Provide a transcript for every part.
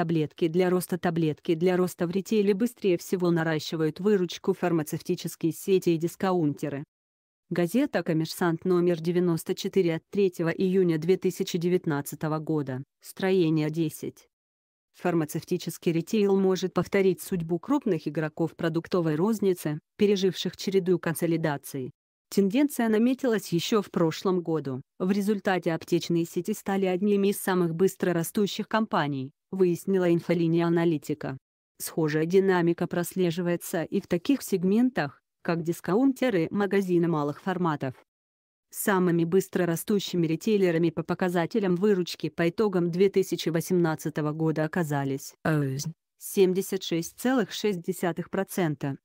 таблетки для роста таблетки для роста в ритейле быстрее всего наращивают выручку фармацевтические сети и дискаунтеры. Газета «Коммерсант» номер 94 от 3 июня 2019 года, строение 10. Фармацевтический ритейл может повторить судьбу крупных игроков продуктовой розницы, переживших череду консолидаций. Тенденция наметилась еще в прошлом году. В результате аптечные сети стали одними из самых быстро растущих компаний, выяснила инфолиния аналитика. Схожая динамика прослеживается и в таких сегментах, как дискаунтеры и магазины малых форматов. Самыми быстро растущими ритейлерами по показателям выручки по итогам 2018 года оказались 76,6%, 35,5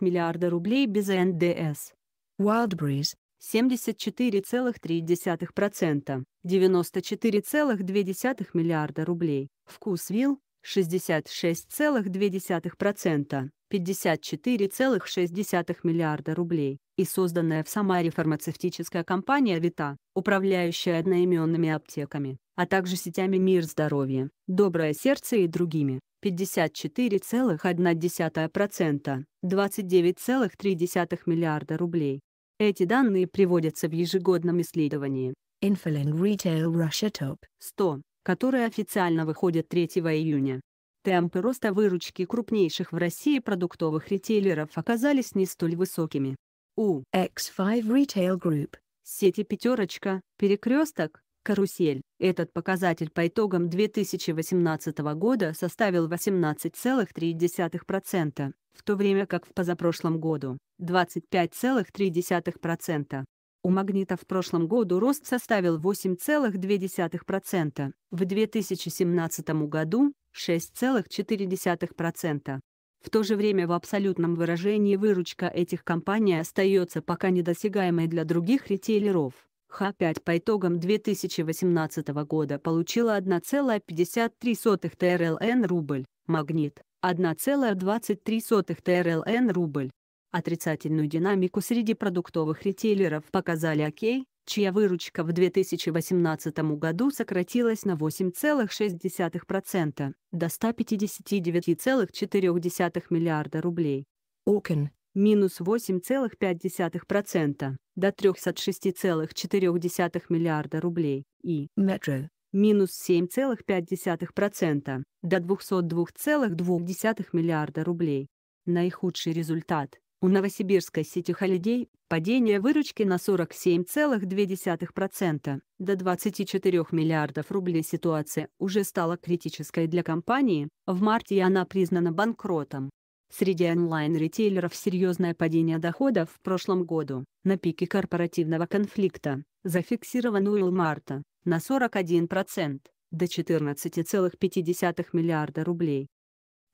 миллиарда рублей без НДС. Wildberries 74,3%, 94,2 миллиарда рублей. Вкус Вил, 66,2%, 54,6 миллиарда рублей, и созданная в Самаре фармацевтическая компания «Вита», управляющая одноименными аптеками, а также сетями «Мир здоровья», «Доброе сердце» и другими, 54,1%, 29,3 миллиарда рублей. Эти данные приводятся в ежегодном исследовании Infoling Retail Russia Top 100, которое официально выходит 3 июня. Темпы роста выручки крупнейших в России продуктовых ритейлеров оказались не столь высокими. У X5 Retail Group, сети «Пятерочка», «Перекресток», карусель. Этот показатель по итогам 2018 года составил 18,3%, в то время как в позапрошлом году – 25,3%. У «Магнита» в прошлом году рост составил 8,2%, в 2017 году – 6,4%. В то же время в абсолютном выражении выручка этих компаний остается пока недосягаемой для других ритейлеров. Х5 по итогам 2018 года получила 1,53 ТРЛН рубль, магнит – 1,23 ТРЛН рубль. Отрицательную динамику среди продуктовых ритейлеров показали ОК, чья выручка в 2018 году сократилась на 8,6% до 159,4 миллиарда рублей. Окен, минус 8,5% до 306,4 миллиарда рублей, и Metro минус 7,5% до 202,2 миллиарда рублей. Наихудший результат у новосибирской сети «Холидей» падение выручки на 47,2% до 24 миллиардов рублей ситуация уже стала критической для компании, в марте она признана банкротом. Среди онлайн ретейлеров серьезное падение доходов в прошлом году, на пике корпоративного конфликта, зафиксировано у марта, на 41%, до 14,5 миллиарда рублей.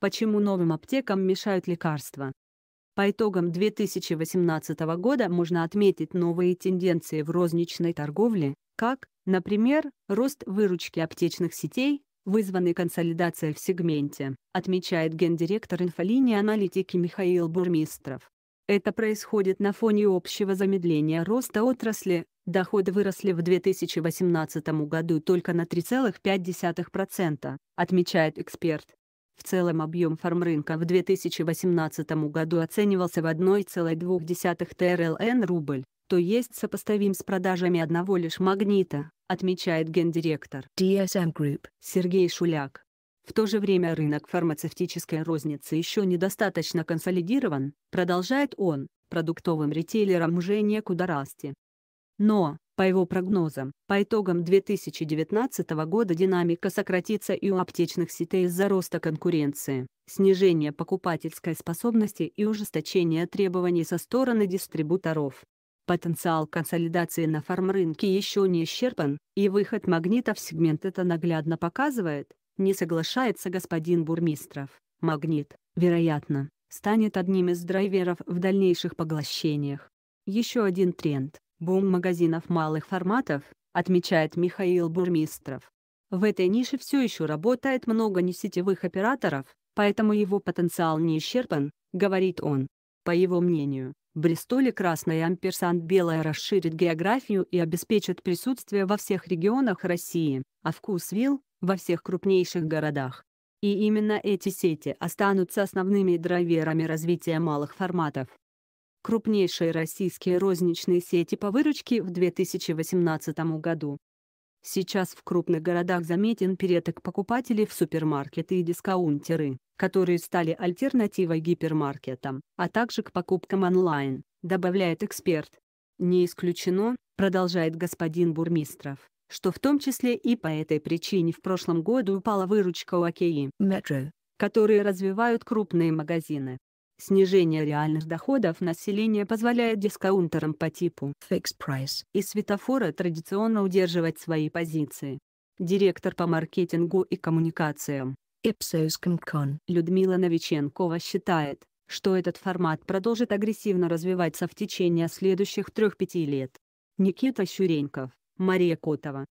Почему новым аптекам мешают лекарства? По итогам 2018 года можно отметить новые тенденции в розничной торговле, как, например, рост выручки аптечных сетей, вызванный консолидацией в сегменте, отмечает гендиректор инфолинии аналитики Михаил Бурмистров. Это происходит на фоне общего замедления роста отрасли, доходы выросли в 2018 году только на 3,5%, отмечает эксперт. В целом объем фармрынка в 2018 году оценивался в 1,2 ТРЛН рубль, что есть сопоставим с продажами одного лишь магнита, отмечает гендиректор DSM Group Сергей Шуляк. В то же время рынок фармацевтической розницы еще недостаточно консолидирован, продолжает он, продуктовым ритейлерам уже некуда расти. Но, по его прогнозам, по итогам 2019 года динамика сократится и у аптечных сетей из-за роста конкуренции, снижения покупательской способности и ужесточения требований со стороны дистрибуторов. Потенциал консолидации на фармрынке еще не исчерпан, и выход магнита в сегмент это наглядно показывает, не соглашается господин Бурмистров. Магнит, вероятно, станет одним из драйверов в дальнейших поглощениях. Еще один тренд – бум магазинов малых форматов, отмечает Михаил Бурмистров. В этой нише все еще работает много несетевых операторов, поэтому его потенциал не исчерпан, говорит он. По его мнению, Бристоле красная амперсант белая расширит географию и обеспечит присутствие во всех регионах России, а вкус Вил во всех крупнейших городах. И именно эти сети останутся основными драйверами развития малых форматов. Крупнейшие российские розничные сети по выручке в 2018 году Сейчас в крупных городах заметен переток покупателей в супермаркеты и дискаунтеры, которые стали альтернативой гипермаркетам, а также к покупкам онлайн, добавляет эксперт. Не исключено, продолжает господин Бурмистров, что в том числе и по этой причине в прошлом году упала выручка у ОКИ, Metro. которые развивают крупные магазины. Снижение реальных доходов населения позволяет дискаунтерам по типу Fixed Price и светофора традиционно удерживать свои позиции. Директор по маркетингу и коммуникациям Ipsos Concon Людмила Новиченкова считает, что этот формат продолжит агрессивно развиваться в течение следующих 3-5 лет. Никита Щуреньков, Мария Котова,